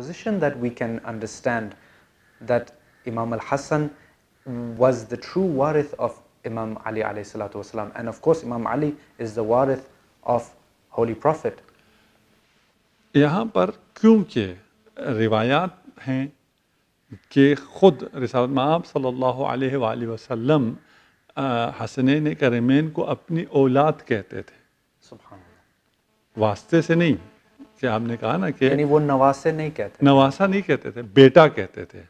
position that we can understand that Imam al-Hassan was the true warith of Imam Ali alayhi salatu wasalam. And of course Imam Ali is the warith of Holy Prophet. Here, पर क्योंकि रिवायात हैं that the रसालत माब सल्लल्लाहु अलैहि वसल्लम हसनैन करीमेन को अपनी औलाद कहते थे वास्ते कि हमने कहा ना कि यानी वो नवासे नहीं कहते नवासा नहीं कहते थे बेटा कहते थे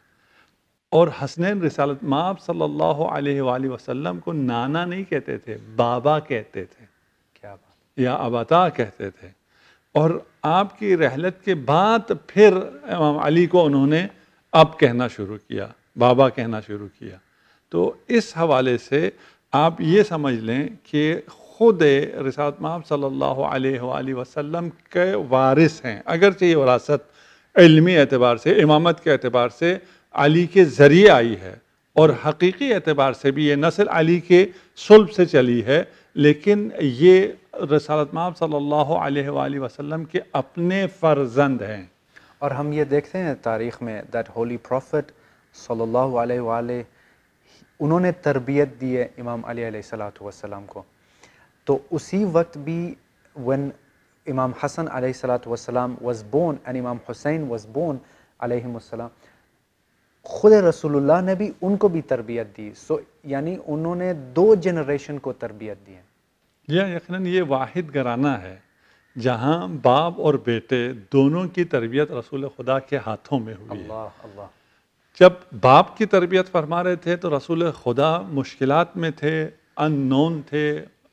और हसनैन रिसालत माँ सल्लल्लाहु अलैहि वसल्लम को नाना नहीं कहते थे बाबा कहते थे क्या बात या अबाता कहते थे और आपकी रहलत के बाद फिर इमाम अली को उन्होंने अब कहना शुरू किया बाबा कहना शुरू किया तो इस हवाले से आप ये समझ लें कि खुद रिसात महब सल्लल्लाहु अलैहि वसल्लम के वारिस हैं अगरचे ये वरासत इलमी एतबार से इमामत के अतबार से अली के ज़रिए आई है और हकीकी एतबार से भी ये नसल अली के सुल्ब से चली है लेकिन ये रसालत महब सल्लल्लाहु अलैहि वसल्लम के अपने फ़र्जंद हैं और हम ये देखते हैं तारीख़ में दैट होली प्रॉफिट सल्ला उन्होंने तरबियत दी है इमाम अली सलाम को तो उसी वक्त भी वन इमाम हसन सलाम वज़ बोन एंड इमाम हुसैन वज़ बोन आलम ख़ुद रसूलुल्लाह ने भी उनको भी तरबियत दी सो यानी उन्होंने दो जनरेशन को तरबियत दी है यह यकीन ये वाहिद घराना है जहाँ बाप और बेटे दोनों की तरबियत रसूल खुदा के हाथों में हुई अल्लाह अल्लाह जब बाप की तरबियत फरमा रहे थे तो रसूल खुदा मुश्किलात में थे नोन थे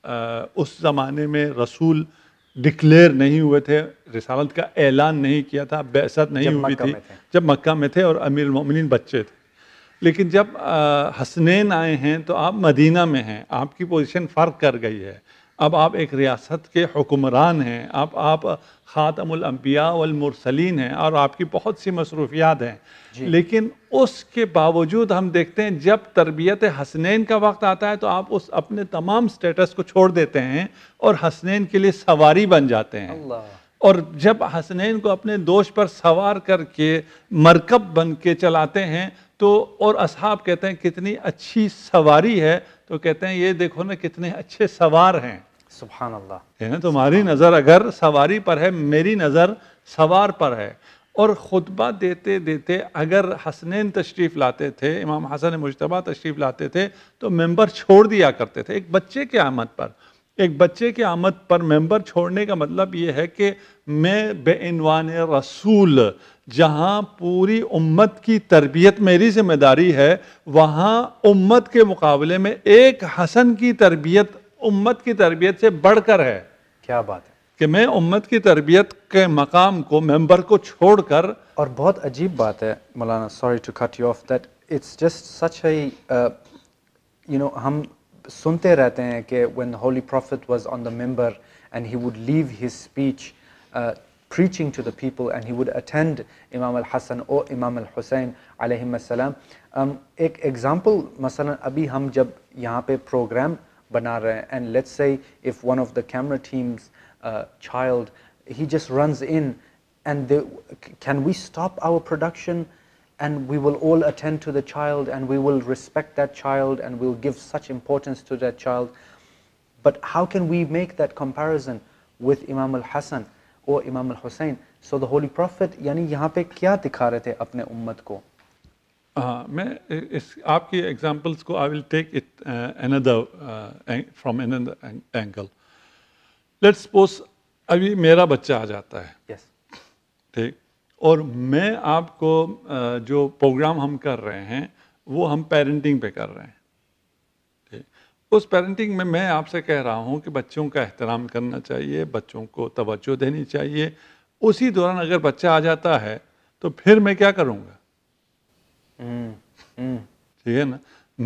उस ज़माने में रसूल डिक्लेयर नहीं हुए थे रिसालत का ऐलान नहीं किया था बैसत नहीं हुई थी जब मक्का में थे और अमीर मोमिन बच्चे थे लेकिन जब हसनैन आए हैं तो आप मदीना में हैं आपकी पोजीशन फ़र्क कर गई है अब आप एक रियासत के हुक्मरान हैं आप आप ख़ातमलम्बिया वलमरसलिन हैं और आपकी बहुत सी मसरूफियात हैं लेकिन उसके बावजूद हम देखते हैं जब तरबियत हसनैन का वक्त आता है तो आप उस अपने तमाम स्टेटस को छोड़ देते हैं और हसनैन के लिए सवारी बन जाते हैं और जब हसनैन को अपने दोष पर सवार करके मरकब बन के चलाते हैं तो और असहाब कहते हैं कितनी अच्छी सवारी है तो कहते हैं ये देखो ना कितने अच्छे सवार हैं सुबहान अल्लाह तुम्हारी नज़र अगर सवारी पर है मेरी नज़र सवार पर है और ख़ुतबा देते देते अगर हसनैन तशरीफ़ लाते थे इमाम हसन मुशतबा तशरीफ़ लाते थे तो मेंबर छोड़ दिया करते थे एक बच्चे के आमद पर एक बच्चे के आमद पर मेंबर छोड़ने का मतलब ये है कि मैं बेनवान रसूल जहाँ पूरी उम्मत की तरबियत मेरी जिम्मेदारी है वहाँ उम्मत के मुकाबले में एक हसन की तरबियत उम्मत की तरबियत से बढ़कर है क्या बात है कि मैं उम्मत की तरबियत के मकाम को मेंबर को छोड़कर और बहुत अजीब बात है मौलाना sorry to cut you off that it's just सच है यू नो हम सुनते रहते हैं when the Holy Prophet was on the member and he would leave his speech uh, preaching to the people and he would attend Imam al Hassan or Imam al-Hussein alayhim Um, एक example مثلا अभी हम जब यहाँ पे program बना रहे and let's say if one of the camera team's uh, child he just runs in and they, can we stop our production and we will all attend to the child and we will respect that child and we'll give such importance to that child. But how can we make that comparison with Imam al-Hasan or Imam al-Hussein? So the Holy Prophet, yani यहाँ पे क्या दिखा रहे थे अपने उम्मत को? examples को I will take it uh, another uh, from another angle. Let's suppose अभी मेरा बच्चा आ जाता है. Yes. ठीक. और मैं आपको जो प्रोग्राम हम कर रहे हैं वो हम पेरेंटिंग पे कर रहे हैं उस पेरेंटिंग में मैं आपसे कह रहा हूँ कि बच्चों का एहतराम करना चाहिए बच्चों को तवज्जो देनी चाहिए उसी दौरान अगर बच्चा आ जाता है तो फिर मैं क्या करूँगा हम्म, हम्म। ठीक है ना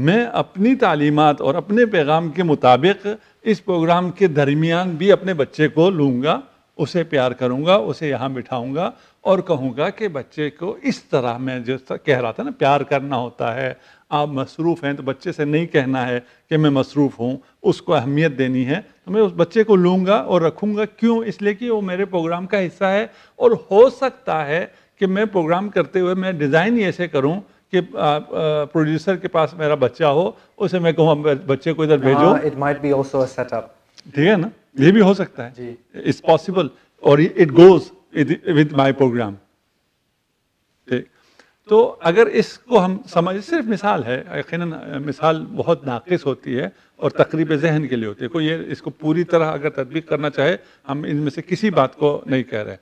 मैं अपनी तालीमत और अपने पैगाम के मुताबिक इस प्रोग्राम के दरमियान भी अपने बच्चे को लूँगा उसे प्यार करूँगा उसे यहाँ बिठाऊँगा और कहूँगा कि बच्चे को इस तरह मैं जो कह रहा था ना प्यार करना होता है आप मसरूफ़ हैं तो बच्चे से नहीं कहना है कि मैं मसरूफ़ हूँ उसको अहमियत देनी है तो मैं उस बच्चे को लूँगा और रखूँगा क्यों इसलिए कि वो मेरे प्रोग्राम का हिस्सा है और हो सकता है कि मैं प्रोग्राम करते हुए मैं डिज़ाइन ऐसे करूँ कि प्रोड्यूसर के पास मेरा बच्चा हो उसे मैं कहूँ बच्चे को इधर हाँ, भेजो it might be also a setup ठीक है ना ये भी हो सकता है इट्स पॉसिबल और it goes with my program ठीक तो अगर इसको हम समझ सिर्फ मिसाल है यकीन मिसाल बहुत नाक़स होती है और तकरीब जहन के लिए होती है कोई ये इसको पूरी तरह अगर तदबीक करना चाहे हम इनमें से किसी बात को नहीं कह रहे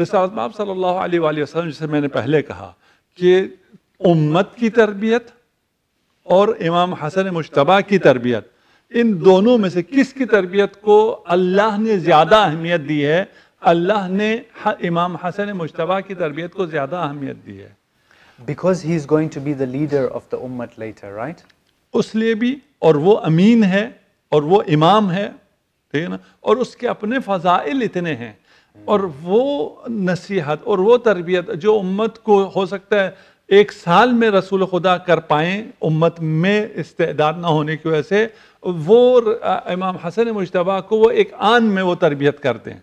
रसाब सल्ला वसलम जैसे मैंने पहले कहा कि उम्मत की तरबियत और इमाम हसन मुशतबा की तरबियत इन दोनों में से किसकी तरबियत को अल्लाह ने ज़्यादा अहमियत दी है अल्लाह ने इमाम हसन मुशतबा की तरबियत को ज़्यादा अहमियत दी है because he is going to be the leader of the उम्मत लेटर राइट उस लिए भी और वो अमीन है और वो इमाम है ठीक है ना और उसके अपने फ़जाइल इतने हैं और वो नसीहत और वो तरबियत जो उम्मत को हो सकता है एक साल में रसूल खुदा कर पाएँ उम्मत में इस्तेदाद ना होने की वजह से वो इमाम हसन मुशतबा को वो एक आन में वो तरबियत करते हैं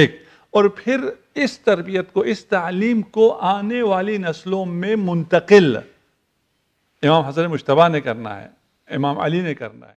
एक और फिर इस तरबियत को इस तालीम को आने वाली नस्लों में मुंतकिल इमाम हसन मुशतबा ने करना है इमाम अली ने करना है